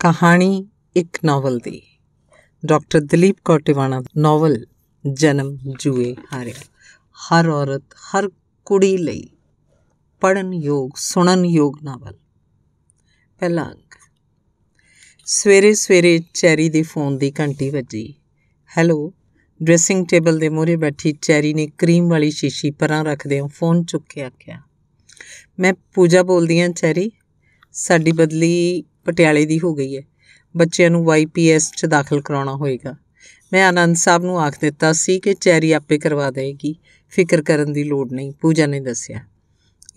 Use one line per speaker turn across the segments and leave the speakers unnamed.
ਕਹਾਣੀ ਇੱਕ ਨੋਵਲ ਦੀ ਡਾਕਟਰ ਦਲੀਪ ਕੋਟਿਵਾਣਾ ਟਿਵਾਣਾ ਨਾਵਲ ਜਨਮ ਜੂਏ ਹਾਰਿਆ ਹਰ ਔਰਤ ਹਰ ਕੁੜੀ ਲਈ ਪੜਨ ਯੋਗ ਸੁਣਨ ਯੋਗ ਨਾਵਲ ਪਹਿਲਾ ਅੰਕ ਸਵੇਰੇ ਸਵੇਰੇ ਚੈਰੀ ਦੇ ਫੋਨ ਦੀ ਘੰਟੀ ਵੱਜੀ ਹੈਲੋ ਡ੍ਰੈਸਿੰਗ ਟੇਬਲ ਦੇ ਮੋਰੇ ਬੈਠੀ ਚੈਰੀ ਨੇ ਕਰੀਮ ਵਾਲੀ ਸ਼ੀਸ਼ੀ ਪਰਾਂ ਰੱਖਦੇ ਰੱਖਦਿਆਂ ਫੋਨ ਚੁੱਕ ਕੇ ਆਖਿਆ ਮੈਂ ਪੂਜਾ ਬੋਲਦੀ ਹਾਂ ਚੈਰੀ ਸਾਡੀ ਬਦਲੀ ਪਟਿਆਲੇ ਦੀ ਹੋ ਗਈ ਹੈ ਬੱਚਿਆਂ ਨੂੰ ਵਾਈਪੀਐਸ 'ਚ ਦਾਖਲ ਕਰਾਉਣਾ ਹੋਏਗਾ ਮੈਂ ਆਨੰਦ ਸਾਹਿਬ ਨੂੰ ਆਖ ਦਿੱਤਾ ਸੀ ਕਿ ਚੈਰੀ ਆਪੇ ਕਰਵਾ ਦੇਗੀ ਫਿਕਰ ਕਰਨ ਦੀ ਲੋੜ ਨਹੀਂ ਪੂਜਾ ਨੇ ਦੱਸਿਆ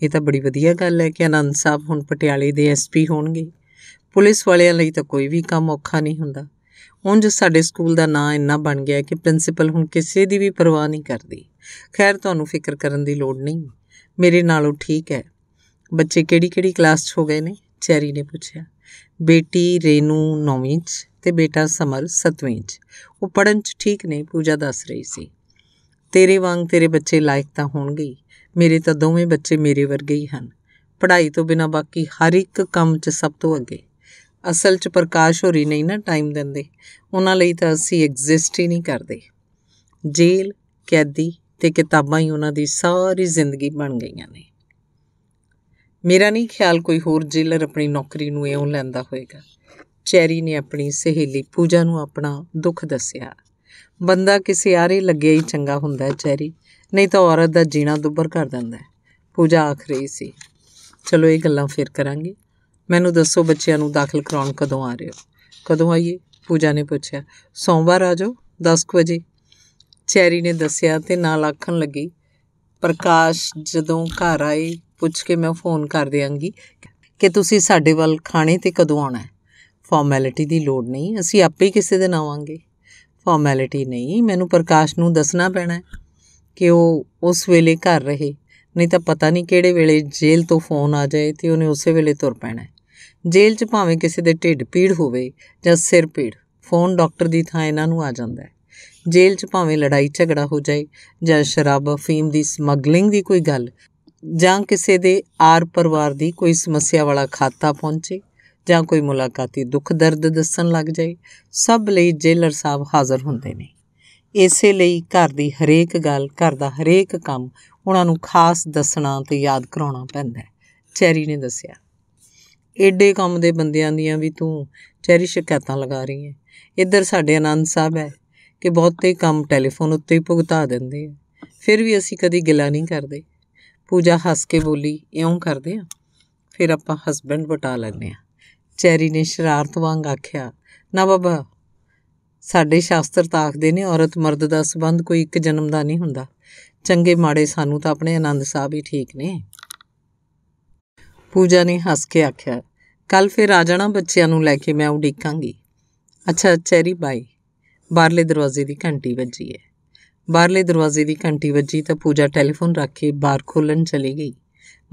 ਇਹ ਤਾਂ ਬੜੀ ਵਧੀਆ ਗੱਲ ਹੈ ਕਿ ਆਨੰਦ ਸਾਹਿਬ ਹੁਣ ਪਟਿਆਲੇ ਦੇ ਐਸਪੀ ਹੋਣਗੇ ਪੁਲਿਸ ਵਾਲਿਆਂ ਲਈ ਤਾਂ ਕੋਈ ਵੀ ਕੰਮ ਔਖਾ ਨਹੀਂ ਹੁੰਦਾ ਜੋ ਸਾਡੇ ਸਕੂਲ ਦਾ ਨਾਂ ਇੰਨਾ ਬਣ ਗਿਆ ਕਿ ਪ੍ਰਿੰਸੀਪਲ ਹੁਣ ਕਿਸੇ ਦੀ ਵੀ ਪਰਵਾਹ ਨਹੀਂ ਕਰਦੀ ਖੈਰ ਤੁਹਾਨੂੰ ਫਿਕਰ ਕਰਨ ਦੀ ਲੋੜ ਨਹੀਂ ਮੇਰੇ ਨਾਲੋਂ ਠੀਕ ਹੈ ਬੱਚੇ ਕਿਹੜੀ-ਕਿਹੜੀ ਕਲਾਸ 'ਚ ਹੋ ਗਏ ਨੇ ਚੈਰੀ ਨੇ ਪੁੱਛਿਆ ਬੇਟੀ ਰੇਨੂ 9ਵੀਂ 'ਚ ਤੇ ਬੇਟਾ ਸਮਰ 7ਵੀਂ 'ਚ ਉਹ ਪੜਨ 'ਚ ਠੀਕ ਨੇ ਪੂਜਾ ਦੱਸ ਰਹੀ ਸੀ ਤੇਰੇ ਵਾਂਗ ਤੇਰੇ ਬੱਚੇ ਲਾਇਕ ਤਾਂ ਹੋਣਗੇ ਮੇਰੇ ਤਾਂ ਦੋਵੇਂ ਬੱਚੇ ਮੇਰੇ ਵਰਗੇ ਹੀ ਹਨ ਪੜ੍ਹਾਈ ਤੋਂ ਬਿਨਾ ਬਾਕੀ ਹਰ ਇੱਕ ਕੰਮ 'ਚ ਸਭ ਤੋਂ ਅੱਗੇ ਅਸਲ 'ਚ ਪ੍ਰਕਾਸ਼ ਹੋਰੀ ਨਹੀਂ ਨਾ ਟਾਈਮ ਦਿੰਦੇ ਉਹਨਾਂ ਲਈ ਤਾਂ ਅਸੀਂ ਐਗਜ਼ਿਸਟ ਹੀ ਨਹੀਂ ਕਰਦੇ ਜੇਲ ਕੈਦੀ ਤੇ ਕਿਤਾਬਾਂ ਹੀ ਉਹਨਾਂ ਦੀ ਸਾਰੀ ਜ਼ਿੰਦਗੀ ਬਣ ਗਈਆਂ ਨੇ ਮੇਰਾ ਨਹੀਂ ਖਿਆਲ ਕੋਈ ਹੋਰ ਜੇਲਰ ਆਪਣੀ ਨੌਕਰੀ ਨੂੰ ਇਉਂ ਲੈਂਦਾ ਹੋਵੇਗਾ ਚੈਰੀ ਨੇ ਆਪਣੀ ਸਹੇਲੀ ਪੂਜਾ ਨੂੰ ਆਪਣਾ ਦੁੱਖ ਦੱਸਿਆ ਬੰਦਾ ਕਿਸੇ ਆਰੇ ਲੱਗਿਆ ਹੀ ਚੰਗਾ ਹੁੰਦਾ ਹੈ ਚੈਰੀ ਨਹੀਂ ਤਾਂ ਔਰਤ ਦਾ ਜੀਣਾ ਦੁੱਬਰ ਕਰ ਦਿੰਦਾ ਹੈ ਪੂਜਾ ਆਖ ਰਹੀ ਸੀ ਚਲੋ ਇਹ ਗੱਲਾਂ ਫੇਰ ਕਰਾਂਗੇ ਮੈਨੂੰ ਦੱਸੋ ਬੱਚਿਆਂ ਨੂੰ ਦਾਖਲ ਕਰਾਉਣ ਕਦੋਂ ਆ ਰਹੇ ਹੋ ਕਦੋਂ ਆਈਏ ਪੂਜਾ ਨੇ ਪੁੱਛਿਆ ਸੋਮਵਾਰ ਆ ਜਾਓ 10 ਵਜੇ ਚੈਰੀ ਨੇ ਦੱਸਿਆ ਤੇ ਨਾਲ ਆਖਣ ਲੱਗੀ ਪ੍ਰਕਾਸ਼ ਜਦੋਂ ਘਰ ਆਏ ਪੁੱਛ ਕੇ ਮੈਂ ਫੋਨ ਕਰ ਦਿਆਂਗੀ ਕਿ ਤੁਸੀਂ ਸਾਡੇ ਵੱਲ ਖਾਣੇ ਤੇ ਕਦੋਂ ਆਉਣਾ ਹੈ ਫਾਰਮੈਲਿਟੀ ਦੀ ਲੋੜ ਨਹੀਂ ਅਸੀਂ ਆਪੇ ਕਿਸੇ ਦਿਨ ਆਵਾਂਗੇ ਫਾਰਮੈਲਿਟੀ ਨਹੀਂ ਮੈਨੂੰ ਪ੍ਰਕਾਸ਼ ਨੂੰ ਦੱਸਣਾ ਪੈਣਾ ਕਿ ਉਹ ਉਸ ਵੇਲੇ ਘਰ ਰਹੇ ਨਹੀਂ ਤਾਂ ਪਤਾ ਨਹੀਂ ਕਿਹੜੇ ਵੇਲੇ ਜੇਲ੍ਹ ਤੋਂ ਫੋਨ ਆ ਜਾਏ ਤੇ ਉਹਨੇ ਉਸੇ ਵੇਲੇ ਤੁਰ ਪੈਣਾ ਜੇਲ੍ਹ 'ਚ ਭਾਵੇਂ ਕਿਸੇ ਦੇ ਢਿੱਡ ਪੀੜ ਹੋਵੇ ਜਾਂ ਸਿਰ ਪੀੜ ਫੋਨ ਡਾਕਟਰ ਦੀ ਥਾਂ ਇਹਨਾਂ ਨੂੰ ਆ ਜਾਂਦਾ ਹੈ ਜੇਲ੍ਹ 'ਚ ਭਾਵੇਂ ਲੜਾਈ ਝਗੜਾ ਹੋ ਜਾਏ ਜਾਂ ਸ਼ਰਾਬ ਅਫੀਮ ਦੀ ਸਮਗਲਿੰਗ ਦੀ ਕੋਈ ਗੱਲ ਜਾਂ ਕਿਸੇ ਦੇ ਆਰ ਪਰਿਵਾਰ ਦੀ ਕੋਈ ਸਮੱਸਿਆ ਵਾਲਾ ਖਾਤਾ ਪਹੁੰਚੇ ਜਾਂ ਕੋਈ ਮੁਲਾਕਾਤੀ ਦੁੱਖ ਦਰਦ ਦੱਸਣ ਲੱਗ ਜਾਏ ਸਭ ਲਈ ਜੇਲਰ ਸਾਹਿਬ ਹਾਜ਼ਰ ਹੁੰਦੇ ਨੇ ਇਸੇ ਲਈ ਘਰ ਦੀ ਹਰੇਕ ਗੱਲ ਘਰ ਦਾ ਹਰੇਕ ਕੰਮ ਉਹਨਾਂ ਨੂੰ ਖਾਸ ਦੱਸਣਾ ਤੇ ਯਾਦ ਕਰਾਉਣਾ ਪੈਂਦਾ ਹੈ ਚੈਰੀ ਨੇ ਦੱਸਿਆ ਐਡੇ ਕੰਮ ਦੇ ਬੰਦਿਆਂ ਦੀਆਂ ਵੀ ਤੂੰ ਚੈਰੀ ਸ਼ਿਕਾਇਤਾਂ ਲਗਾ ਰਹੀ ਹੈ ਇੱਧਰ ਸਾਡੇ ਆਨੰਦ ਸਾਹਿਬ ਹੈ ਕਿ ਬਹੁਤੇ ਕੰਮ ਟੈਲੀਫੋਨ ਉੱਤੇ ਹੀ ਭੁਗਤਾ ਦਿੰਦੇ ਆ ਫਿਰ ਵੀ ਅਸੀਂ ਕਦੀ ਗਿਲਾ ਨਹੀਂ ਕਰਦੇ ਪੂਜਾ ਹੱਸ ਕੇ ਬੋਲੀ ਇਉਂ ਕਰਦੇ ਆ ਫਿਰ ਆਪਾਂ ਹਸਬੰਡ ਵਟਾ ਲੈਂਦੇ ਆ ਚੈਰੀ ਨੇ ਸ਼ਰਾਰਤ ਵਾਂਗ ਆਖਿਆ ਨਾ ਬਾਬਾ ਸਾਡੇ ਸ਼ਾਸਤਰ ਤਾਂ ਆਖਦੇ ਨੇ ਔਰਤ ਮਰਦ ਦਾ ਸਬੰਧ ਕੋਈ ਇੱਕ ਜਨਮ ਦਾ ਨਹੀਂ ਹੁੰਦਾ ਚੰਗੇ ਮਾੜੇ ਸਾਨੂੰ ਤਾਂ ਆਪਣੇ ਆਨੰਦ ਸਾਹਿਬ ਹੀ ਠੀਕ ਨੇ ਪੂਜਾ ਨੇ ਹੱਸ ਕੇ ਆਖਿਆ ਕੱਲ ਫਿਰ ਆ ਜਾਣਾ ਬੱਚਿਆਂ ਨੂੰ ਲੈ ਕੇ ਮੈਂ ਉਡੀਕਾਂਗੀ ਅੱਛਾ ਚੈਰੀ ਬਾਈ ਬਾਹਰਲੇ ਦਰਵਾਜ਼ੇ ਦੀ ਘੰਟੀ ਵੱਜੀ ਹੈ ਬਾਹਰਲੇ ਦਰਵਾਜ਼ੇ ਦੀ ਘੰਟੀ ਵੱਜੀ ਤਾਂ ਪੂਜਾ ਟੈਲੀਫੋਨ ਰੱਖ ਕੇ ਬਾਹਰ ਖੋਲਣ ਚਲੀ ਗਈ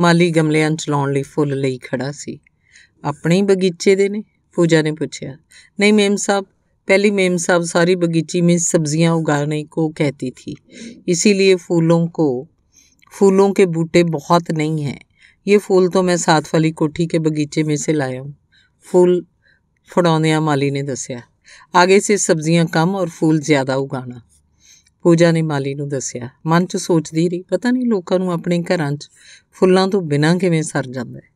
ਮਾਲੀ ਗਮਲਿਆਂ ਚਲਾਉਣ ਲਈ ਫੁੱਲ ਲਈ ਖੜਾ ਸੀ ਆਪਣੇ ਹੀ ਬਗੀਚੇ ਦੇ ਨੇ ਪੂਜਾ ਨੇ ਪੁੱਛਿਆ ਨਹੀਂ ਮੇਮ ਸਾਹਿਬ पहली मेम साहब सारी बगीची में सब्जियां उगाने को कहती थी इसीलिए फूलों को फूलों के बूटे बहुत नहीं हैं ये फूल तो मैं साथ वाली कोठी के बगीचे में से लाया हूँ फूल फड़ौनिया माली ने दसिया आगे से सब्जियां कम और फूल ज़्यादा उगाना ਪੂਜਾ ਨੇ ਮਾਲੀ ਨੂੰ ਦੱਸਿਆ ਮਨ 'ਚ ਸੋਚਦੀ ਰਹੀ ਪਤਾ ਨਹੀਂ ਲੋਕਾਂ ਨੂੰ ਆਪਣੇ ਘਰਾਂ 'ਚ ਫੁੱਲਾਂ ਤੋਂ ਬਿਨਾਂ ਕਿਵੇਂ ਸਰ ਜਾਂਦਾ ਹੈ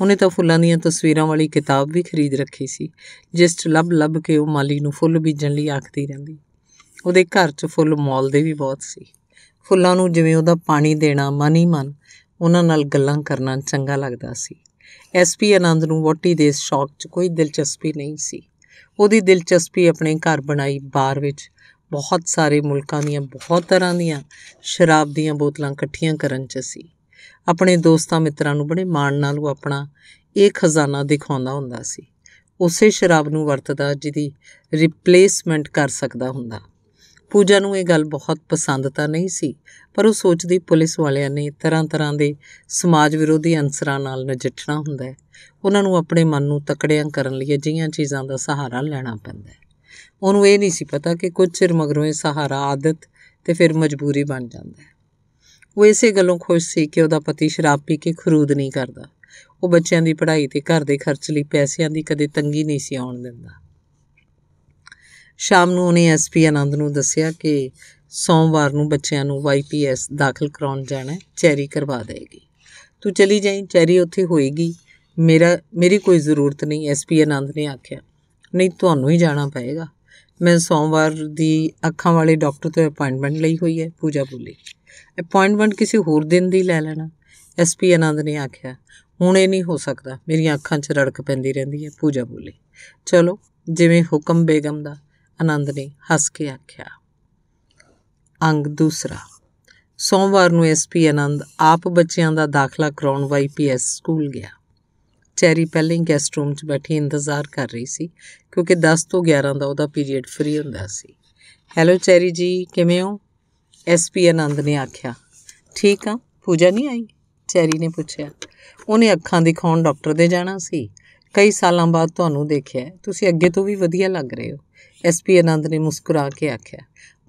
ਉਹਨੇ ਤਾਂ ਫੁੱਲਾਂ ਦੀਆਂ ਤਸਵੀਰਾਂ ਵਾਲੀ ਕਿਤਾਬ ਵੀ ਖਰੀਦ ਰੱਖੀ ਸੀ ਜਿਸ 'ਚ ਲੱਭ ਲੱਭ ਕੇ ਉਹ ਮਾਲੀ ਨੂੰ ਫੁੱਲ ਬੀਜਣ ਲਈ ਆਖਦੀ ਰਹਿੰਦੀ ਉਹਦੇ ਘਰ 'ਚ ਫੁੱਲ ਦੇ ਵੀ ਬਹੁਤ ਸੀ ਫੁੱਲਾਂ ਨੂੰ ਜਿਵੇਂ ਉਹਦਾ ਪਾਣੀ ਦੇਣਾ ਮਨ ਹੀ ਮਨ ਉਹਨਾਂ ਨਾਲ ਗੱਲਾਂ ਕਰਨਾ ਚੰਗਾ ਲੱਗਦਾ ਸੀ ਐਸਪੀ ਆਨੰਦ ਨੂੰ ਵੋਟੀ ਦੇ ਸ਼ੌਕ 'ਚ ਕੋਈ ਦਿਲਚਸਪੀ ਨਹੀਂ ਸੀ ਉਹਦੀ ਦਿਲਚਸਪੀ ਆਪਣੇ ਘਰ ਬਣਾਈ ਬਾਰ ਵਿੱਚ ਬਹੁਤ ਸਾਰੇ ਮੁਲਕਾਂ ਦੀਆਂ ਬਹੁਤ ਤਰ੍ਹਾਂ ਦੀਆਂ ਸ਼ਰਾਬ ਦੀਆਂ ਬੋਤਲਾਂ ਇਕੱਠੀਆਂ ਕਰਨ 'ਚ ਸੀ ਆਪਣੇ ਦੋਸਤਾਂ ਮਿੱਤਰਾਂ ਨੂੰ ਬੜੇ ਮਾਣ ਨਾਲ ਉਹ ਆਪਣਾ ਇਹ ਖਜ਼ਾਨਾ ਦਿਖਾਉਂਦਾ ਹੁੰਦਾ ਸੀ ਉਸੇ ਸ਼ਰਾਬ ਨੂੰ ਵਰਤਦਾ ਜਿਹਦੀ ਰਿਪਲੇਸਮੈਂਟ ਕਰ ਸਕਦਾ ਹੁੰਦਾ ਪੂਜਾ ਨੂੰ ਇਹ ਗੱਲ ਬਹੁਤ ਪਸੰਦ ਤਾਂ ਨਹੀਂ ਸੀ ਪਰ ਉਹ ਸੋਚਦੀ ਪੁਲਿਸ ਵਾਲਿਆਂ ਨੇ ਤਰ੍ਹਾਂ-ਤਰ੍ਹਾਂ ਦੇ ਸਮਾਜ ਵਿਰੋਧੀ ਅੰਸਰਾਂ ਨਾਲ ਨਜਿੱਠਣਾ ਹੁੰਦਾ ਹੈ ਉਹਨਾਂ ਨੂੰ ਆਪਣੇ ਮਨ ਨੂੰ ਤਕੜਿਆਂ ਕਰਨ ਲਈ ਅਜਿਹੀਆਂ ਚੀਜ਼ਾਂ ਦਾ ਸਹਾਰਾ ਲੈਣਾ ਪੈਂਦਾ ਹੈ ਉਹਨੂੰ ਇਹ ਨਹੀਂ ਸੀ ਪਤਾ ਕਿ ਕੁਝ ਚਿਰ ਮਗਰੋਂ ਇਹ ਸਹਾਰਾ ਆਦਤ ਤੇ ਫਿਰ ਮਜਬੂਰੀ ਬਣ ਜਾਂਦਾ ਹੈ ਉਹ ਇਸੇ ਗੱਲੋਂ ਖੁਸ਼ ਸੀ ਕਿ ਉਹਦਾ ਪਤੀ ਸ਼ਰਾਬ ਪੀ ਕੇ ਖਰੂਦ ਨਹੀਂ ਕਰਦਾ ਉਹ ਬੱਚਿਆਂ ਦੀ ਪੜ੍ਹਾਈ ਤੇ ਘਰ ਦੇ ਖਰਚ ਲਈ ਪੈਸਿਆਂ ਦੀ ਕਦੇ ਤੰਗੀ ਨਹੀਂ ਸੀ ਆਉਣ ਦਿੰਦਾ ਸ਼ਾਮ ਨੂੰ ਉਹਨੇ ਐਸਪੀ ਆਨੰਦ ਨੂੰ ਦੱਸਿਆ ਕਿ ਸੋਮਵਾਰ ਨੂੰ ਬੱਚਿਆਂ ਨੂੰ ਵਾਈਪੀਐਸ ਦਾਖਲ ਕਰਾਉਣ ਜਾਣਾ ਚੈਰੀ ਕਰਵਾ ਦੇਗੀ ਤੂੰ ਚਲੀ ਜਾਈਂ ਚੈਰੀ ਉੱਥੇ ਹੋਏਗੀ ਮੇਰਾ ਮੇਰੀ ਕੋਈ ਜ਼ਰੂਰਤ ਨਹੀਂ ਐਸਪੀ ਆਨੰਦ ਨੇ ਆਖਿਆ ਨਹੀਂ ਤੁਹਾਨੂੰ ਹੀ ਜਾਣਾ ਪਏਗਾ ਮੈਂ ਸੋਮਵਾਰ ਦੀ ਅੱਖਾਂ ਵਾਲੇ ਡਾਕਟਰ ਤੋਂ ਅਪਾਇੰਟਮੈਂਟ ਲਈ ਹੋਈ ਹੈ ਪੂਜਾ ਬੋਲੀ ਅਪਾਇੰਟਮੈਂਟ ਕਿਸੇ ਹੋਰ ਦਿਨ ਦੀ ਲੈ ਲੈਣਾ ਐਸਪੀ ਆਨੰਦ ਨੇ ਆਖਿਆ ਹੁਣ ਇਹ ਨਹੀਂ ਹੋ ਸਕਦਾ ਮੇਰੀਆਂ ਅੱਖਾਂ 'ਚ ਰੜਕ ਪੈਂਦੀ ਰਹਿੰਦੀ ਹੈ ਪੂਜਾ ਬੋਲੀ ਚਲੋ ਜਿਵੇਂ ਹੁਕਮ ਬੇਗਮ ਦਾ ਆਨੰਦ ਨੇ ਹੱਸ ਕੇ ਆਖਿਆ ਅੰਗ ਦੂਸਰਾ ਸੋਮਵਾਰ ਨੂੰ ਐਸਪੀ ਆਨੰਦ ਆਪ ਬੱਚਿਆਂ ਦਾ ਦਾਖਲਾ ਕਰਾਉਣ ਵਾਈਪੀਐਸ ਸਕੂਲ ਗਿਆ ਚੈਰੀ ਪਹਿਲਾਂ ਹੀ ਗੈਸਟ ਰੂਮ 'ਚ ਬੈਠੀ ਇੰਤਜ਼ਾਰ ਕਰ ਰਹੀ ਸੀ ਕਿਉਂਕਿ 10 ਤੋਂ 11 ਦਾ ਉਹਦਾ ਪੀਰੀਅਡ ਫ੍ਰੀ ਹੁੰਦਾ ਸੀ ਹੈਲੋ ਚੈਰੀ ਜੀ ਕਿਵੇਂ ਹੋ ਐਸਪੀ ਆਨੰਦ ਨੇ ਆਖਿਆ ਠੀਕ ਆ ਪੂਜਾ ਨਹੀਂ ਆਈ ਚੈਰੀ ਨੇ ਪੁੱਛਿਆ ਉਹਨੇ ਅੱਖਾਂ ਦਿਖਾਉਣ ਡਾਕਟਰ ਦੇ ਜਾਣਾ ਸੀ ਕਈ ਸਾਲਾਂ ਬਾਅਦ ਤੁਹਾਨੂੰ ਦੇਖਿਆ ਤੁਸੀਂ ਅੱਗੇ ਤੋਂ ਵੀ ਵਧੀਆ ਲੱਗ ਰਹੇ ਹੋ ਐਸਪੀ ਆਨੰਦ ਨੇ ਮੁਸਕਰਾ ਕੇ ਆਖਿਆ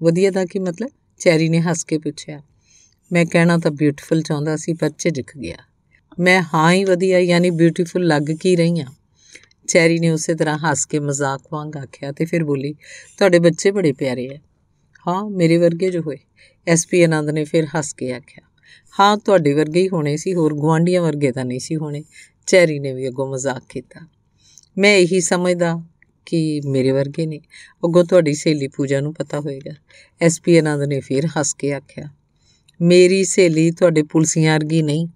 ਵਧੀਆ ਦਾ ਕੀ ਮਤਲਬ ਚੈਰੀ ਨੇ ਹੱਸ ਕੇ ਪੁੱਛਿਆ ਮੈਂ ਕਹਿਣਾ ਤਾਂ ਬਿਊਟੀਫੁਲ ਚਾਹੁੰਦਾ ਸੀ ਪਰ ਝਿਜਕ ਗਿਆ ਮੈਂ ਹਾਂ ਹੀ ਵਧੀਆ ਯਾਨੀ ਬਿਊਟੀਫੁਲ ਲੱਗ ਕੀ ਰਹੀ ਆ ਚੈਰੀ ਨੇ ਉਸੇ ਤਰ੍ਹਾਂ ਹੱਸ ਕੇ ਮਜ਼ਾਕ ਵਾਂਗ ਆਖਿਆ ਤੇ ਫਿਰ ਬੋਲੀ ਤੁਹਾਡੇ ਬੱਚੇ ਬੜੇ ਪਿਆਰੇ ਆ ਹਾਂ ਮੇਰੇ ਵਰਗੇ ਜੋ ਹੋਏ ਐਸਪੀ ਆਨੰਦ ਨੇ ਫਿਰ ਹੱਸ ਕੇ ਆਖਿਆ ਹਾਂ ਤੁਹਾਡੇ ਵਰਗੇ ਹੀ ਹੋਣੇ ਸੀ ਹੋਰ ਗਵਾਂਡੀਆਂ ਵਰਗੇ ਤਾਂ ਨਹੀਂ ਸੀ ਹੋਣੇ ਚੈਰੀ ਨੇ ਵੀ ਅੱਗੋਂ ਮਜ਼ਾਕ ਕੀਤਾ ਮੈਂ ਇਹੀ ਸਮਝਦਾ ਕਿ ਮੇਰੇ ਵਰਗੇ ਨੇ ਅੱਗੋਂ ਤੁਹਾਡੀ ਸਹੇਲੀ ਪੂਜਾ ਨੂੰ ਪਤਾ ਹੋਏਗਾ ਐਸਪੀ ਆਨੰਦ ਨੇ ਫਿਰ ਹੱਸ ਕੇ ਆਖਿਆ ਮੇਰੀ ਸਹੇਲੀ ਤੁਹਾਡੇ ਪੁਲਸੀਆਂ ਵਰਗੀ ਨਹੀਂ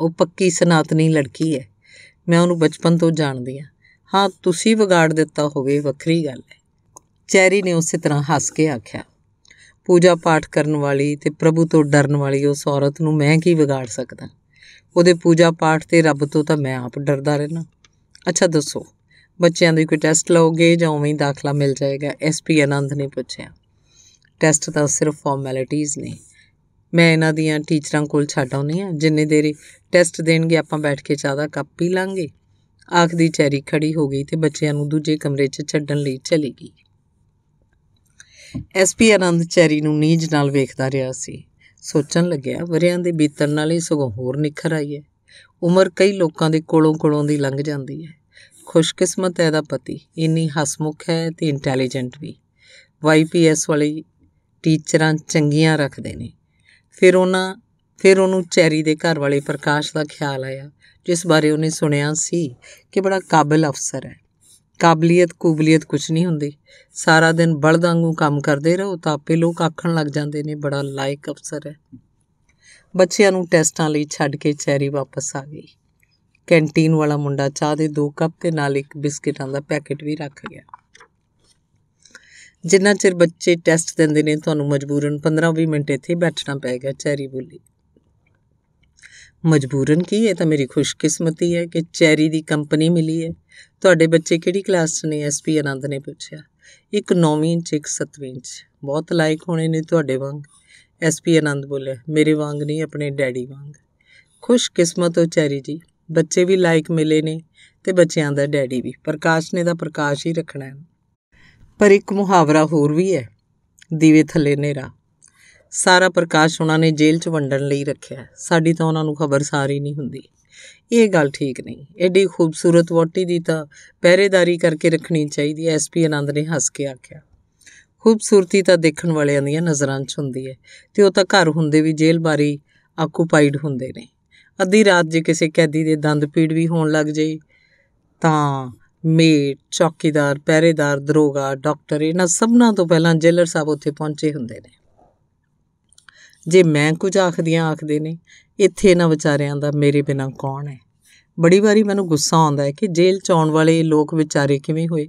ਉਹ ਪੱਕੀ ਸਨਾਤਨੀ ਲੜਕੀ ਹੈ ਮੈਂ ਉਹਨੂੰ ਬਚਪਨ ਤੋਂ ਜਾਣਦੀ ਹਾਂ ਹਾਂ ਤੁਸੀਂ ਵਿਗਾੜ ਦਿੱਤਾ ਹੋਵੇ ਵੱਖਰੀ ਗੱਲ ਹੈ ਚੈਰੀ ਨੇ ਉਸੇ ਤਰ੍ਹਾਂ ਹੱਸ ਕੇ ਆਖਿਆ ਪੂਜਾ ਪਾਠ ਕਰਨ ਵਾਲੀ ਤੇ ਪ੍ਰਭੂ ਤੋਂ ਡਰਨ ਵਾਲੀ ਉਸ ਔਰਤ ਨੂੰ ਮੈਂ ਕੀ ਵਿਗਾੜ ਸਕਦਾ ਉਹਦੇ ਪੂਜਾ ਪਾਠ ਤੇ ਰੱਬ ਤੋਂ ਤਾਂ ਮੈਂ ਆਪ ਡਰਦਾ ਰਹਿਣਾ ਅੱਛਾ ਦੱਸੋ ਬੱਚਿਆਂ ਦੇ ਕੋਈ ਟੈਸਟ ਲਓਗੇ ਜਾਂ ਉਵੇਂ ਹੀ ਦਾਖਲਾ ਮਿਲ ਜਾਏਗਾ ਐਸਪੀ ਆਨੰਦ ਨੇ ਪੁੱਛਿਆ ਟੈਸਟ ਤਾਂ ਸਿਰਫ ਫਾਰਮੈਲਿਟੀਆਂ ਨੇ ਮੈਂ ਇਹਨਾਂ ਦੀਆਂ ਟੀਚਰਾਂ ਕੋਲ ਛੱਡ ਆਉਣੀ ਆ ਜਿੰਨੇ ਦੇਰ ਟੈਸਟ ਦੇਣਗੇ ਆਪਾਂ ਬੈਠ ਕੇ ਚਾਹ ਦਾ ਕੱਪ ਪੀ ਲਾਂਗੇ ਆਖਦੀ ਚੈਰੀ ਖੜੀ ਹੋ ਗਈ ਤੇ ਬੱਚਿਆਂ ਨੂੰ ਦੂਜੇ ਕਮਰੇ 'ਚ ਛੱਡਣ ਲਈ ਚਲੀ ਗਈ ਐਸਪੀ ਆਨੰਦ ਚੈਰੀ ਨੂੰ ਨੀਝ ਨਾਲ ਵੇਖਦਾ ਰਿਹਾ ਸੀ ਸੋਚਣ ਲੱਗਿਆ ਵਰਿਆਂ ਦੇ ਬੀਤਣ ਨਾਲ ਹੀ ਸਗੋਂ ਹੋਰ ਨਿਖਰ ਆਈ ਹੈ ਉਮਰ ਕਈ ਲੋਕਾਂ ਦੇ ਕੋਲੋਂ ਕੋਲੋਂ ਦੀ ਲੰਘ ਜਾਂਦੀ ਹੈ ਖੁਸ਼ਕਿਸਮਤ ਹੈ ਦਾ ਪਤੀ ਇੰਨੀ ਹਸਮੁਖ ਹੈ ਤੇ ਇੰਟੈਲੀਜੈਂਟ ਵੀ ਵਾਈਪੀਐਸ ਵਾਲੀ ਟੀਚਰਾਂ ਚੰਗੀਆਂ ਰੱਖਦੇ ਨੇ ਫਿਰ ਉਹਨਾਂ ਫਿਰ ਉਹਨੂੰ ਚੈਰੀ ਦੇ ਘਰ ਵਾਲੇ ਪ੍ਰਕਾਸ਼ ਦਾ ਖਿਆਲ ਆਇਆ ਜਿਸ ਬਾਰੇ ਉਹਨੇ ਸੁਣਿਆ ਸੀ ਕਿ ਬੜਾ ਕਾਬਿਲ ਅਫਸਰ ਹੈ ਕਾਬਲੀਅਤ ਕੁਬਲੀਅਤ ਕੁਝ ਨਹੀਂ ਹੁੰਦੀ ਸਾਰਾ ਦਿਨ ਬਲਦ ਵਾਂਗੂ ਕੰਮ ਕਰਦੇ ਰਹੋ ਤਾਂ ਆਪੇ ਲੋਕ ਆਖਣ ਲੱਗ ਜਾਂਦੇ ਨੇ ਬੜਾ ਲਾਇਕ ਅਫਸਰ ਹੈ ਬੱਚਿਆਂ ਨੂੰ ਟੈਸਟਾਂ ਲਈ ਛੱਡ ਕੇ ਚੈਰੀ ਵਾਪਸ ਆ ਗਈ ਕੈਂਟੀਨ ਵਾਲਾ ਮੁੰਡਾ ਚਾਹ ਦੇ ਦੋ ਕੱਪ ਤੇ ਨਾਲ ਇੱਕ ਬਿਸਕਟਾਂ ਦਾ ਪੈਕੇਟ ਵੀ ਰੱਖ ਗਿਆ ਜਿੰਨਾ ਚਿਰ ਬੱਚੇ ਟੈਸਟ ਦਿੰਦੇ ਨੇ ਤੁਹਾਨੂੰ ਮਜਬੂਰਨ 15-20 ਮਿੰਟ ਇੱਥੇ ਬੈਠਣਾ ਪਏਗਾ ਚੈਰੀ ਬੋਲੀ ਮਜਬੂਰਨ ਕੀ ਇਹ ਤਾਂ ਮੇਰੀ ਖੁਸ਼ਕਿਸਮਤੀ ਹੈ ਕਿ ਚੈਰੀ ਦੀ ਕੰਪਨੀ ਮਿਲੀ ਹੈ ਤੁਹਾਡੇ ਬੱਚੇ ਕਿਹੜੀ ਕਲਾਸ 'ਚ ਨੇ ਐਸਪੀ ਆਨੰਦ ਨੇ ਪੁੱਛਿਆ ਇੱਕ 9ਵੀਂ 'ਚ ਇੱਕ 7ਵੀਂ 'ਚ ਬਹੁਤ ਲਾਇਕ ਹੋਣੇ ਨੇ ਤੁਹਾਡੇ ਵਾਂਗ ਐਸਪੀ ਆਨੰਦ ਬੋਲੇ ਮੇਰੇ ਵਾਂਗ ਨਹੀਂ ਆਪਣੇ ਡੈਡੀ ਵਾਂਗ ਖੁਸ਼ਕਿਸਮਤ ਹੋ ਚੈਰੀ ਜੀ ਬੱਚੇ ਵੀ ਲਾਇਕ ਮਿਲੇ ਨੇ ਤੇ ਬੱਚਿਆਂ ਦਾ ਡੈਡੀ ਵੀ ਪ੍ਰਕਾਸ਼ ਨੇ ਦਾ ਪ੍ਰਕਾਸ਼ ਹੀ ਰੱਖਣਾ ਹੈ ਪਰ ਇੱਕ ਮੁਹਾਵਰਾ ਹੋਰ ਵੀ ਹੈ ਦੀਵੇ ਥੱਲੇ ਨੇਰਾ ਸਾਰਾ ਪ੍ਰਕਾਸ਼ ਉਹਨਾਂ ਨੇ ਜੇਲ੍ਹ 'ਚ ਵੰਡਣ ਲਈ ਰੱਖਿਆ ਸਾਡੀ ਤਾਂ ਉਹਨਾਂ ਨੂੰ ਖਬਰ ਸਾਰੀ ਨਹੀਂ ਹੁੰਦੀ ਇਹ ਗੱਲ ਠੀਕ ਨਹੀਂ ਐਡੀ ਖੂਬਸੂਰਤ ਵੋਟੀ ਦੀ ਤਾਂ ਪਹਿਰੇਦਾਰੀ ਕਰਕੇ ਰੱਖਣੀ ਚਾਹੀਦੀ ਐ ਐਸਪੀ ਆਨੰਦ ਨੇ ਹੱਸ ਕੇ ਆਖਿਆ ਖੂਬਸੂਰਤੀ ਤਾਂ ਦੇਖਣ ਵਾਲਿਆਂ ਦੀਆਂ ਨਜ਼ਰਾਂ 'ਚ ਹੁੰਦੀ ਐ ਤੇ ਉਹ ਤਾਂ ਘਰ ਹੁੰਦੇ ਵੀ ਜੇਲ੍ਹ ਬਾਰੀ ਆਕੂਪਾਈਡ ਹੁੰਦੇ ਨੇ ਅੱਧੀ ਰਾਤ ਜੇ ਕਿਸੇ ਕੈਦੀ ਦੇ ਦੰਦ ਪੀੜ ਵੀ ਹੋਣ ਲੱਗ ਜਾਈ ਤਾਂ ਮੇਡ ਚੌਕੀਦਾਰ ਪਹਿਰੇਦਾਰ ਦਰੋਗਾ ਡਾਕਟਰ ਇਹਨਾਂ ਸਭਨਾਂ ਤੋਂ ਪਹਿਲਾਂ ਜੇਲਰ ਸਾਹਿਬ ਉੱਥੇ ਪਹੁੰਚੇ ਹੁੰਦੇ ਨੇ ਜੇ ਮੈਂ ਕੁਝ ਆਖਦਿਆਂ ਆਖਦੇ ਨੇ ਇੱਥੇ ਇਹਨਾਂ ਵਿਚਾਰਿਆਂ ਦਾ ਮੇਰੇ ਬਿਨਾ ਕੌਣ ਹੈ ਬੜੀ ਵਾਰੀ ਮੈਨੂੰ ਗੁੱਸਾ ਆਉਂਦਾ ਹੈ ਕਿ ਜੇਲ੍ਹ ਚ ਆਉਣ ਵਾਲੇ ਲੋਕ ਵਿਚਾਰੇ ਕਿਵੇਂ ਹੋਏ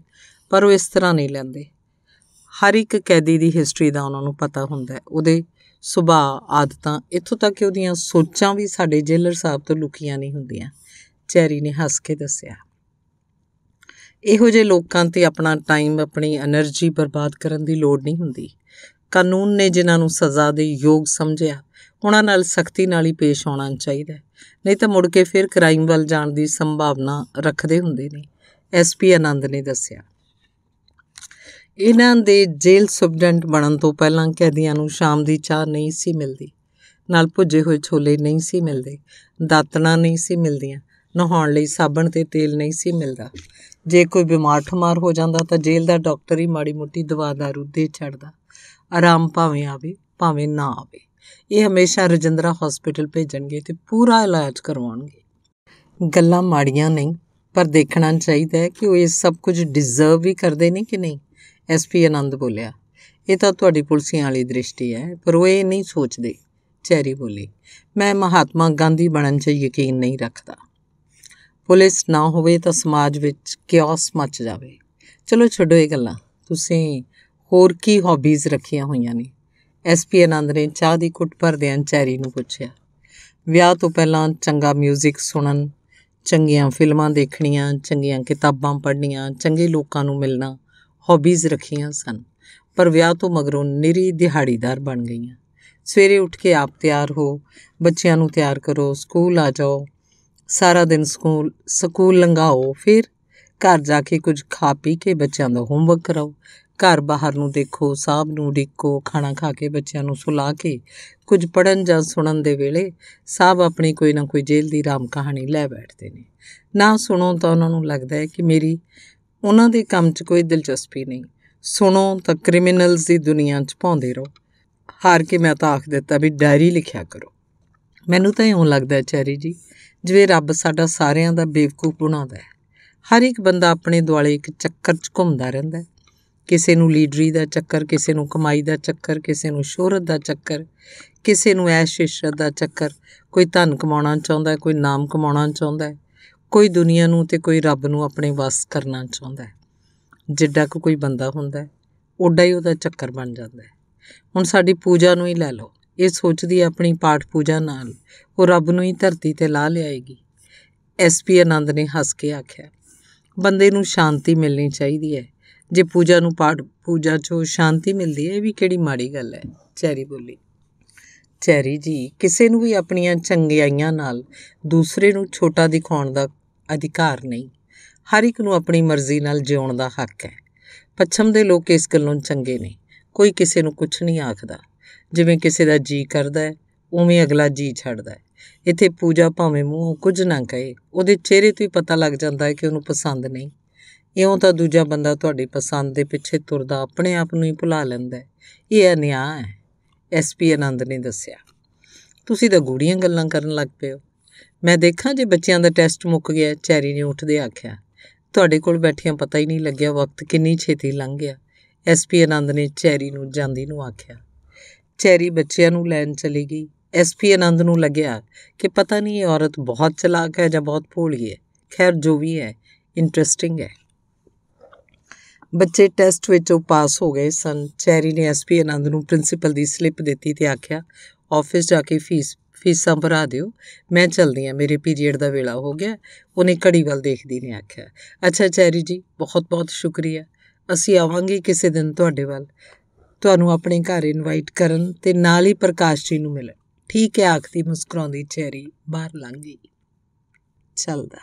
ਪਰ ਉਹ ਇਸ ਤਰ੍ਹਾਂ ਨਹੀਂ ਲੈਂਦੇ ਹਰ ਇੱਕ ਕੈਦੀ ਦੀ ਹਿਸਟਰੀ ਦਾ ਉਹਨਾਂ ਨੂੰ ਪਤਾ ਹੁੰਦਾ ਹੈ ਉਹਦੇ ਸੁਭਾਅ ਆਦਤਾਂ ਇੱਥੋਂ ਤੱਕ ਕਿ ਉਹਦੀਆਂ ਸੋਚਾਂ ਵੀ ਸਾਡੇ ਜੇਲਰ ਸਾਹਿਬ ਤੋਂ ਲੁਕੀਆਂ ਨਹੀਂ ਹੁੰਦੀਆਂ ਚੈਰੀ ਨੇ ਹੱਸ ਕੇ ਦੱਸਿਆ ਇਹੋ ਜਿਹੇ ਲੋਕਾਂ ਤੇ ਆਪਣਾ ਟਾਈਮ ਆਪਣੀ એનર્ਜੀ ਬਰਬਾਦ ਕਰਨ ਦੀ ਲੋੜ ਨਹੀਂ ਹੁੰਦੀ ਕਾਨੂੰਨ ਨੇ ਜਿਨ੍ਹਾਂ ਨੂੰ ਸਜ਼ਾ ਦੇ ਯੋਗ ਸਮਝਿਆ ਉਹਨਾਂ ਨਾਲ ਸਖਤੀ ਨਾਲ ਹੀ ਪੇਸ਼ ਆਉਣਾ ਚਾਹੀਦਾ ਨਹੀਂ ਤਾਂ ਮੁੜ ਕੇ ਫਿਰ ਕ੍ਰਾਈਮ ਵੱਲ ਜਾਣ ਦੀ ਸੰਭਾਵਨਾ ਰੱਖਦੇ ਹੁੰਦੇ ਨੇ ਐਸਪੀ ਆਨੰਦ ਨੇ ਦੱਸਿਆ ਇਹਨਾਂ ਦੇ ਜੇਲ੍ਹ ਸੁਪਰਡੈਂਟ ਬਣਨ ਤੋਂ ਪਹਿਲਾਂ ਕੈਦੀਆਂ ਨੂੰ ਸ਼ਾਮ ਦੀ ਚਾਹ ਨਹੀਂ ਸੀ ਮਿਲਦੀ ਨਾਲ ਭੁੱਜੇ ਹੋਏ ਛੋਲੇ ਨਹੀਂ ਸੀ ਮਿਲਦੇ ਦਾਤਣਾ ਨਹੀਂ ਸੀ ਮਿਲਦੀਆਂ ਨਹਾਉਣ ਲਈ ਸਾਬਣ ਤੇ ਤੇਲ ਨਹੀਂ ਸੀ ਮਿਲਦਾ ਜੇ ਕੋਈ ਬਿਮਾਰ ਠਮਾਰ ਹੋ ਜਾਂਦਾ ਤਾਂ ਜੇਲ੍ਹ ਦਾ ਡਾਕਟਰ ਹੀ ਮਾੜੀ ਮੋਟੀ ਦਵਾ दारू ਦੇ ਛੱਡਦਾ ਆਰਾਮ ਭਾਵੇਂ ਆਵੇ ਭਾਵੇਂ ਨਾ ਆਵੇ ਇਹ ਹਮੇਸ਼ਾ ਰਜਿੰਦਰਾ ਹਸਪੀਟਲ ਭੇਜਣਗੇ ਤੇ ਪੂਰਾ ਇਲਾਜ ਕਰਵਾਉਣਗੇ ਗੱਲਾਂ ਮਾੜੀਆਂ ਨਹੀਂ ਪਰ ਦੇਖਣਾ ਚਾਹੀਦਾ ਹੈ ਕਿ ਉਹ ਇਹ ਸਭ ਕੁਝ ਡਿਜ਼ਰਵ ਵੀ ਕਰਦੇ ਨੇ ਕਿ ਨਹੀਂ ਐਸਪੀ ਆਨੰਦ ਬੋਲਿਆ ਇਹ ਤਾਂ ਤੁਹਾਡੀ ਪੁਲਸੀਆਂ ਵਾਲੀ ਦ੍ਰਿਸ਼ਟੀ ਹੈ ਪਰ ਉਹ ਇਹ ਨਹੀਂ ਸੋਚਦੇ ਚੈਰੀ ਬੋਲੀ ਮੈਂ ਮਹਾਤਮਾ ਗਾਂਧੀ ਬਣਨ 'ਚ ਯਕੀਨ ਨਹੀਂ ਰੱਖਦਾ ਪੁਲਿਸ ਨਾ ਹੋਵੇ ਤਾਂ ਸਮਾਜ ਵਿੱਚ ਕਿਓਸ ਮਚ ਜਾਵੇ ਚਲੋ ਛੱਡੋ ਇਹ ਗੱਲਾਂ ਤੁਸੀਂ ਹੋਰ ਕੀ ਹੌਬੀਜ਼ ਰੱਖੀਆਂ ਹੋਈਆਂ ਨੇ ਐਸਪੀ ਆਨੰਦ ਨੇ ਚਾਹ ਦੀ ਕੁੱਟ ਦੇ ਅੰਚੈਰੀ ਨੂੰ ਪੁੱਛਿਆ ਵਿਆਹ ਤੋਂ ਪਹਿਲਾਂ ਚੰਗਾ 뮤직 ਸੁਣਨ ਚੰਗੀਆਂ ਫਿਲਮਾਂ ਦੇਖਣੀਆਂ ਚੰਗੀਆਂ ਕਿਤਾਬਾਂ ਪੜ੍ਹਨੀਆਂ ਚੰਗੇ ਲੋਕਾਂ ਨੂੰ ਮਿਲਣਾ ਹੌਬੀਜ਼ ਰੱਖੀਆਂ ਸਨ ਪਰ ਵਿਆਹ ਤੋਂ ਮਗਰੋਂ ਨਿਰੀ ਦਿਹਾੜੀਦਾਰ ਬਣ ਗਈਆਂ ਸਵੇਰੇ ਉੱਠ ਕੇ ਆਪ ਤਿਆਰ ਹੋ ਬੱਚਿਆਂ ਨੂੰ ਤਿਆਰ ਕਰੋ ਸਕੂਲ ਆ ਜਾਓ ਸਾਰਾ ਦਿਨ ਸਕੂਲ ਸਕੂਲ ਲੰਘਾਓ ਫਿਰ ਘਰ ਜਾ ਕੇ ਕੁਝ ਖਾ ਪੀ ਕੇ ਬੱਚਿਆਂ ਦਾ ਹੋਮਵਰਕ ਕਰਾਓ ਘਰ ਬਾਹਰ ਨੂੰ ਦੇਖੋ ਸਾਹਬ ਨੂੰ ਡਿੱਕੋ ਖਾਣਾ ਖਾ ਕੇ ਬੱਚਿਆਂ ਨੂੰ ਸੁਲਾ ਕੇ ਕੁਝ ਪੜਨ ਜਾਂ ਸੁਣਨ ਦੇ ਵੇਲੇ ਸਾਹਬ ਆਪਣੀ ਕੋਈ ਨਾ ਕੋਈ ਜੇਲ੍ਹ ਦੀ ਰਾਮ ਕਹਾਣੀ ਲੈ ਬੈਠਦੇ ਨੇ ਨਾ ਸੁਣੋ ਤਾਂ ਉਹਨਾਂ ਨੂੰ ਲੱਗਦਾ ਹੈ ਕਿ ਮੇਰੀ ਉਹਨਾਂ ਦੇ ਕੰਮ 'ਚ ਕੋਈ ਦਿਲਚਸਪੀ ਨਹੀਂ ਸੁਣੋ ਤਾਂ ਕ੍ਰਿਮੀਨਲਸ ਦੀ ਦੁਨੀਆ 'ਚ ਪਾਉਂਦੇ ਰਹੋ ਹਾਰ ਕੇ ਮੈਂ ਤਾਂ ਆਖ ਦਿੱਤਾ ਵੀ ਡਾਇਰੀ ਲਿਖਿਆ ਕਰੋ ਮੈਨੂੰ ਤਾਂ ਇਉਂ ਲੱਗਦਾ ਹੈ ਚੈਰੀ ਜੀ ਜਿਵੇਂ ਰੱਬ ਸਾਡਾ ਸਾਰਿਆਂ ਦਾ ਬੇਵਕੂਫ ਬਣਾਉਂਦਾ ਹੈ ਹਰ ਇੱਕ ਬੰਦਾ ਆਪਣੇ ਦੁਆਲੇ ਇੱਕ ਚੱਕਰ 'ਚ ਘੁੰਮਦਾ ਰਹਿੰਦਾ ਹੈ ਕਿਸੇ ਨੂੰ ਲੀਡਰੀ ਦਾ ਚੱਕਰ ਕਿਸੇ ਨੂੰ ਕਮਾਈ ਦਾ ਚੱਕਰ ਕਿਸੇ ਨੂੰ ਸ਼ੋਹਰਤ ਦਾ ਚੱਕਰ ਕਿਸੇ ਨੂੰ ਐਸ਼ ਇਸ਼ਰਤ ਦਾ ਚੱਕਰ ਕੋਈ ਧਨ ਕਮਾਉਣਾ ਚਾਹੁੰਦਾ ਕੋਈ ਨਾਮ ਕਮਾਉਣਾ ਚਾਹੁੰਦਾ ਕੋਈ ਦੁਨੀਆ ਨੂੰ ਤੇ ਕੋਈ ਰੱਬ ਨੂੰ ਆਪਣੇ ਵਸ ਕਰਨਾ ਚਾਹੁੰਦਾ ਹੈ ਜਿੱਡਾ ਕੋਈ ਬੰਦਾ ਹੁੰਦਾ ਹੈ ਓਡਾ ਹੀ ਉਹਦਾ ਚੱਕਰ ਬਣ ਜਾਂਦਾ ਹੈ ਹੁਣ ਸਾਡੀ ਪੂਜਾ ਨੂੰ ਹੀ ਲੈ ਲਓ ਇਹ ਸੋਚਦੀ ਆਪਣੀ ਪਾਠ ਪੂਜਾ ਨਾਲ ਉਹ ਰੱਬ ਨੂੰ ਹੀ ਧਰਤੀ ਤੇ ਲਾ ਲਿਆਏਗੀ ਐਸਪੀ ਆਨੰਦ ਨੇ ਹੱਸ ਕੇ ਆਖਿਆ ਬੰਦੇ ਨੂੰ ਸ਼ਾਂਤੀ ਮਿਲਣੀ ਚਾਹੀਦੀ ਹੈ ਜੇ ਪੂਜਾ ਨੂੰ ਪਾਠ ਪੂਜਾ 'ਚੋਂ ਸ਼ਾਂਤੀ ਮਿਲਦੀ ਹੈ ਇਹ ਵੀ ਕਿਹੜੀ ਮਾੜੀ ਗੱਲ ਹੈ ਚੈਰੀ ਬੋਲੀ ਚੈਰੀ ਜੀ ਕਿਸੇ ਨੂੰ ਵੀ ਆਪਣੀਆਂ ਚੰਗਿਆਈਆਂ ਨਾਲ ਦੂਸਰੇ ਨੂੰ ਛੋਟਾ ਦਿਖਾਉਣ ਦਾ ਅਧਿਕਾਰ ਨਹੀਂ ਹਰ ਇੱਕ ਨੂੰ ਆਪਣੀ ਮਰਜ਼ੀ ਨਾਲ ਜਿਉਣ ਦਾ ਹੱਕ ਹੈ ਪੱਛਮ ਦੇ ਲੋਕ ਇਸ ਗੱਲੋਂ ਚੰਗੇ ਨੇ ਕੋਈ ਕਿਸੇ ਨੂੰ ਕੁਝ ਨਹੀਂ ਆਖਦਾ ਜਿਵੇਂ ਕਿਸੇ ਦਾ ਜੀ ਕਰਦਾ ਹੈ ਉਵੇਂ ਅਗਲਾ ਜੀ ਛੱਡਦਾ ਹੈ ਇੱਥੇ ਪੂਜਾ ਭਾਵੇਂ ਮੂੰਹੋਂ ਕੁਝ ਨਾ ਕਹੇ ਉਹਦੇ ਚਿਹਰੇ ਤੋਂ ਹੀ ਪਤਾ ਲੱਗ ਜਾਂਦਾ ਹੈ ਕਿ ਉਹਨੂੰ ਪਸੰਦ ਨਹੀਂ ਇਉਂ ਤਾਂ ਦੂਜਾ ਬੰਦਾ ਤੁਹਾਡੀ ਪਸੰਦ ਦੇ ਪਿੱਛੇ ਤੁਰਦਾ ਆਪਣੇ ਆਪ ਨੂੰ ਹੀ ਭੁਲਾ ਲੈਂਦਾ ਹੈ ਇਹ ਅਨਿਆ ਹੈ ਐਸਪੀ ਆਨੰਦ ਨੇ ਦੱਸਿਆ ਤੁਸੀਂ ਤਾਂ ਗੂੜੀਆਂ ਗੱਲਾਂ ਕਰਨ ਲੱਗ ਪਏ ਹੋ ਮੈਂ ਦੇਖਾਂ ਜੇ ਬੱਚਿਆਂ ਦਾ ਟੈਸਟ ਮੁੱਕ ਗਿਆ ਚੈਰੀ ਨੇ ਉੱਠਦੇ ਆਖਿਆ ਤੁਹਾਡੇ ਕੋਲ ਬੈਠਿਆਂ ਪਤਾ ਹੀ ਨਹੀਂ ਲੱਗਿਆ ਵਕਤ ਕਿੰਨੀ ਛੇਤੀ ਲੰਘ ਗਿਆ ਐਸਪੀ ਆਨੰਦ ਨੇ ਚੈਰੀ ਨੂੰ ਜਾਂਦੀ ਨੂੰ ਆਖਿਆ ਚੈਰੀ ਬੱਚਿਆਂ ਨੂੰ ਲੈਣ ਚਲੀ ਗਈ ਐਸਪੀ ਆਨੰਦ ਨੂੰ ਲੱਗਿਆ ਕਿ ਪਤਾ ਨਹੀਂ ਇਹ ਔਰਤ ਬਹੁਤ ਚਲਾਕ ਹੈ ਜਾਂ ਬਹੁਤ ਭੋਲੀ ਹੈ ਖੈਰ ਜੋ ਵੀ ਹੈ ਇੰਟਰਸਟਿੰਗ ਹੈ ਬੱਚੇ ਟੈਸਟ ਵਿੱਚੋਂ ਪਾਸ ਹੋ ਗਏ ਸਨ ਚੈਰੀ ਨੇ ਐਸਪੀ ਆਨੰਦ ਨੂੰ ਪ੍ਰਿੰਸੀਪਲ ਦੀ ਸਲਿੱਪ ਦਿੱਤੀ ਤੇ ਆਖਿਆ ਆਫਿਸ ਜਾ ਕੇ ਫੀਸ ਫੀਸਾਂ ਭਰਾ ਦਿਓ ਮੈਂ ਚਲਦੀ ਆ ਮੇਰੇ ਪੀਰੀਅਡ ਦਾ ਵੇਲਾ ਹੋ ਗਿਆ ਉਹਨੇ ਘੜੀ ਵੱਲ ਦੇਖਦੀ ਨੇ ਆਖਿਆ ਅੱਛਾ ਚੈਰੀ ਜੀ ਬਹੁਤ ਬਹੁਤ ਸ਼ੁਕਰੀਆ ਅਸੀਂ ਆਵਾਂਗੇ ਕਿਸੇ ਦਿਨ ਤੁਹਾਡੇ ਵੱਲ ਤੁਹਾਨੂੰ ਆਪਣੇ ਘਰ ਇਨਵਾਈਟ ਕਰਨ ਤੇ ਨਾਲ ਹੀ ਪ੍ਰਕਾਸ਼ ਜੀ ਨੂੰ ਮਿਲਣ ਠੀਕ ਹੈ ਆਖਦੀ ਮੁਸਕਰਾਉਂਦੀ ਚਿਹਰੀ ਬਾਹਰ ਲੰਘ ਗਈ ਚੱਲਦਾ